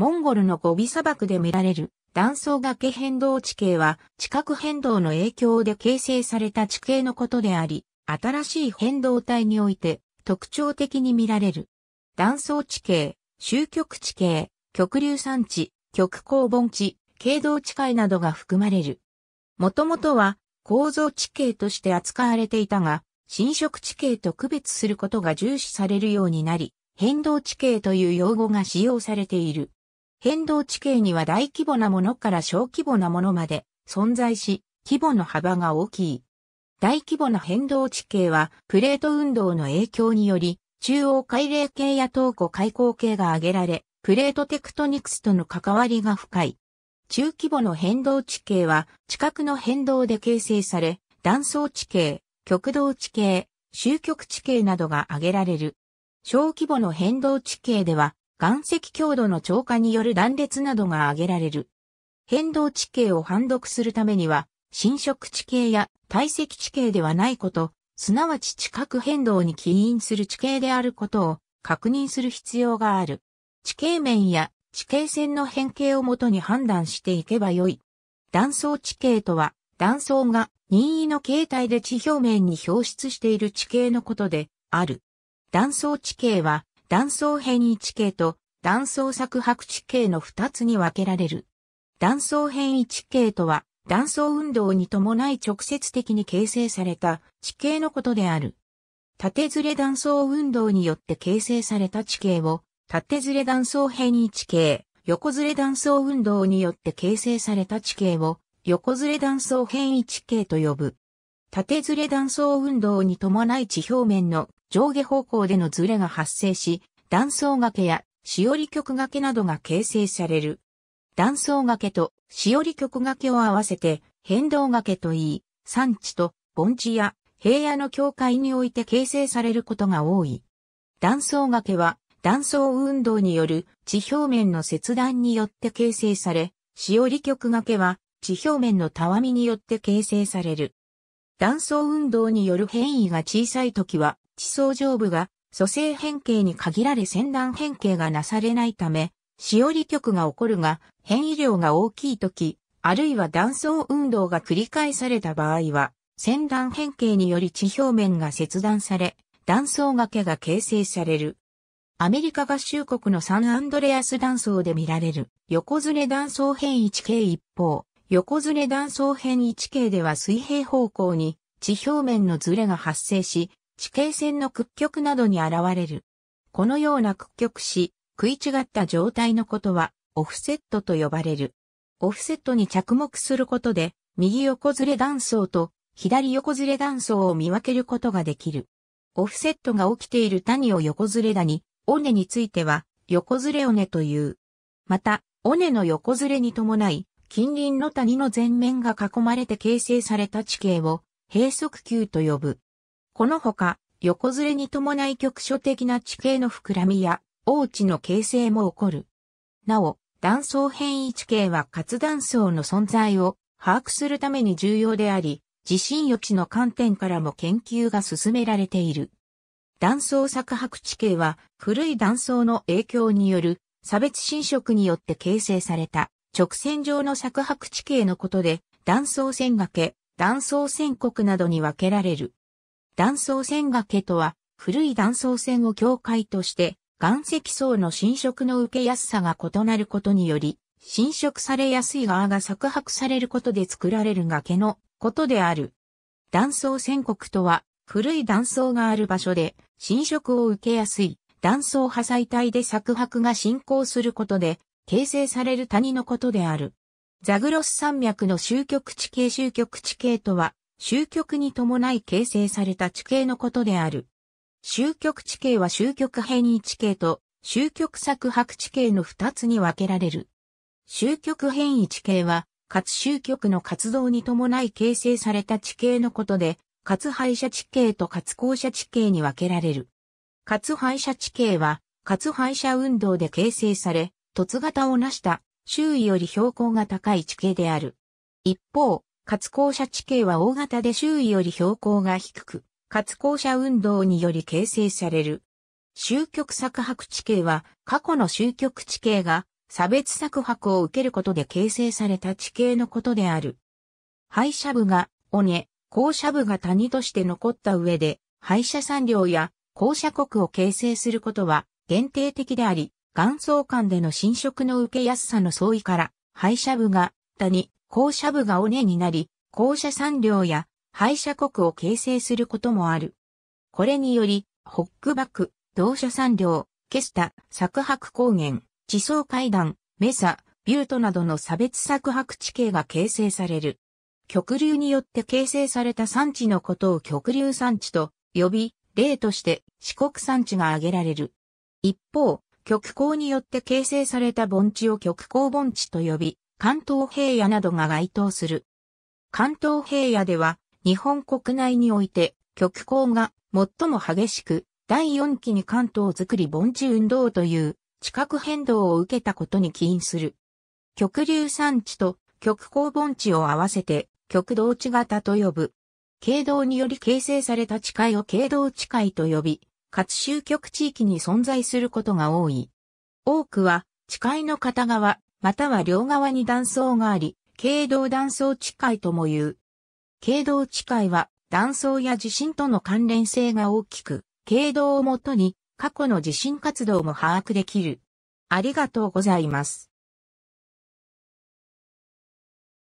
モンゴルのゴビ砂漠で見られる断層崖変動地形は地殻変動の影響で形成された地形のことであり、新しい変動体において特徴的に見られる。断層地形、終局地形、極流山地、極高盆地、経動地界などが含まれる。もともとは構造地形として扱われていたが、侵食地形と区別することが重視されるようになり、変動地形という用語が使用されている。変動地形には大規模なものから小規模なものまで存在し、規模の幅が大きい。大規模な変動地形は、プレート運動の影響により、中央海嶺系や東湖海溝系が挙げられ、プレートテクトニクスとの関わりが深い。中規模の変動地形は、地殻の変動で形成され、断層地形、極動地形、終極地形などが挙げられる。小規模の変動地形では、岩石強度の超過による断裂などが挙げられる。変動地形を判読するためには、侵食地形や体積地形ではないこと、すなわち地殻変動に起因する地形であることを確認する必要がある。地形面や地形線の変形をもとに判断していけばよい。断層地形とは、断層が任意の形態で地表面に表出している地形のことである。断層地形は、断層変異地形と断層作白地形の二つに分けられる。断層変異地形とは、断層運動に伴い直接的に形成された地形のことである。縦ずれ断層運動によって形成された地形を、縦ずれ断層変異地形、横ずれ断層運動によって形成された地形を、横ずれ断層変異地形と呼ぶ。縦ずれ断層運動に伴い地表面の上下方向でのずれが発生し、断層崖やしおり曲掛けなどが形成される。断層掛けとしおり曲掛けを合わせて変動掛けといい、産地と盆地や平野の境界において形成されることが多い。断層掛けは断層運動による地表面の切断によって形成され、しおり曲掛けは地表面のたわみによって形成される。断層運動による変異が小さい時は地層上部が蘇生変形に限られ線段変形がなされないため、しおり局が起こるが、変異量が大きいとき、あるいは断層運動が繰り返された場合は、線段変形により地表面が切断され、断層崖が形成される。アメリカ合衆国のサンアンドレアス断層で見られる横ずれ断層変位地形一方、横ずれ断層変位地形では水平方向に地表面のずれが発生し、地形線の屈曲などに現れる。このような屈曲し、食い違った状態のことは、オフセットと呼ばれる。オフセットに着目することで、右横ずれ断層と左横ずれ断層を見分けることができる。オフセットが起きている谷を横ずれ谷、尾根については、横ずれ尾根という。また、尾根の横ずれに伴い、近隣の谷の全面が囲まれて形成された地形を、閉塞球と呼ぶ。このほか、横ずれに伴い局所的な地形の膨らみや、大地の形成も起こる。なお、断層変異地形は活断層の存在を把握するために重要であり、地震予知の観点からも研究が進められている。断層作白地形は古い断層の影響による差別侵食によって形成された直線上の作白地形のことで断層線崖、断層線国などに分けられる。断層線崖とは、古い断層線を境界として、岩石層の侵食の受けやすさが異なることにより、侵食されやすい側が削薄されることで作られる崖のことである。断層線国とは、古い断層がある場所で侵食を受けやすい断層破砕帯で削薄が進行することで形成される谷のことである。ザグロス山脈の終局地形終局地形とは、終局に伴い形成された地形のことである。終局地形は終局変異地形と終局作白地形の二つに分けられる。終局変異地形は、かつ終局の活動に伴い形成された地形のことで、かつ敗者地形とかつ後者地形に分けられる。かつ敗者地形は、かつ敗者運動で形成され、突型を成した、周囲より標高が高い地形である。一方、滑校舎地形は大型で周囲より標高が低く、滑校舎運動により形成される。終局作白地形は過去の終局地形が差別作白を受けることで形成された地形のことである。廃車部が尾根、校舎部が谷として残った上で、廃車産業や校舎国を形成することは限定的であり、元層間での侵食の受けやすさの相違から、廃車部が谷、校舎部が尾根になり、校舎産量や廃車国を形成することもある。これにより、ホックバック、同社産量、ケスタ、作白高原、地層階段、メサ、ビュートなどの差別作白地形が形成される。極流によって形成された産地のことを極流産地と呼び、例として四国産地が挙げられる。一方、極光によって形成された盆地を極光盆地と呼び、関東平野などが該当する。関東平野では、日本国内において、極光が最も激しく、第4期に関東づくり盆地運動という、地殻変動を受けたことに起因する。極流産地と極光盆地を合わせて、極道地型と呼ぶ。経道により形成された地界を経道地界と呼び、活集極地域に存在することが多い。多くは、地界の片側または両側に断層があり、経動断層地界とも言う。経動地界は断層や地震との関連性が大きく、経動をもとに過去の地震活動も把握できる。ありがとうございます。